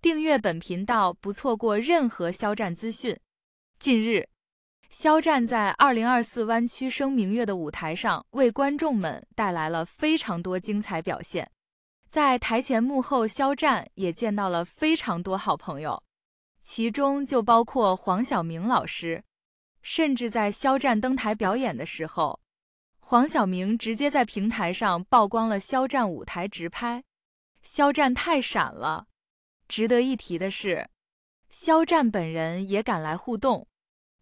订阅本频道，不错过任何肖战资讯。近日，肖战在二零二四湾区升明月的舞台上为观众们带来了非常多精彩表现。在台前幕后，肖战也见到了非常多好朋友，其中就包括黄晓明老师。甚至在肖战登台表演的时候，黄晓明直接在平台上曝光了肖战舞台直拍，肖战太闪了。值得一提的是，肖战本人也赶来互动，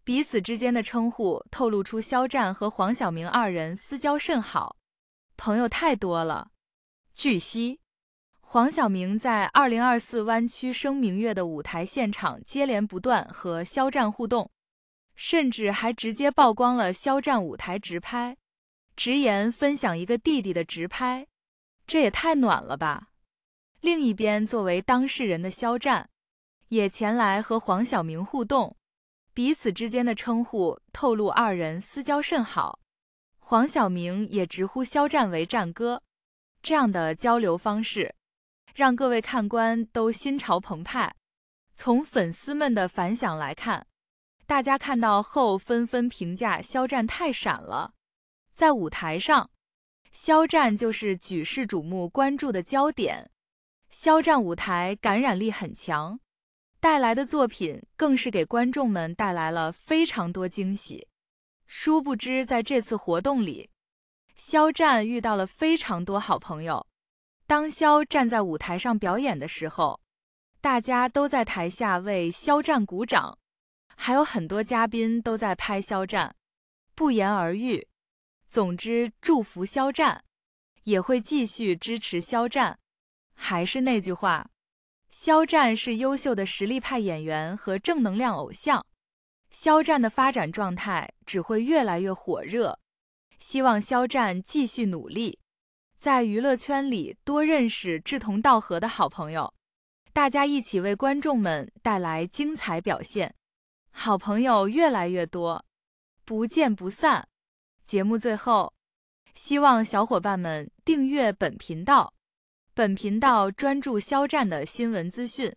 彼此之间的称呼透露出肖战和黄晓明二人私交甚好，朋友太多了。据悉，黄晓明在《二零二四湾区升明月》的舞台现场接连不断和肖战互动，甚至还直接曝光了肖战舞台直拍，直言分享一个弟弟的直拍，这也太暖了吧！另一边，作为当事人的肖战，也前来和黄晓明互动，彼此之间的称呼透露二人私交甚好。黄晓明也直呼肖战为“战哥”，这样的交流方式，让各位看官都心潮澎湃。从粉丝们的反响来看，大家看到后纷纷评价肖战太闪了。在舞台上，肖战就是举世瞩目关注的焦点。肖战舞台感染力很强，带来的作品更是给观众们带来了非常多惊喜。殊不知，在这次活动里，肖战遇到了非常多好朋友。当肖站在舞台上表演的时候，大家都在台下为肖战鼓掌，还有很多嘉宾都在拍肖战。不言而喻，总之祝福肖战，也会继续支持肖战。还是那句话，肖战是优秀的实力派演员和正能量偶像。肖战的发展状态只会越来越火热，希望肖战继续努力，在娱乐圈里多认识志同道合的好朋友，大家一起为观众们带来精彩表现。好朋友越来越多，不见不散。节目最后，希望小伙伴们订阅本频道。本频道专注肖战的新闻资讯。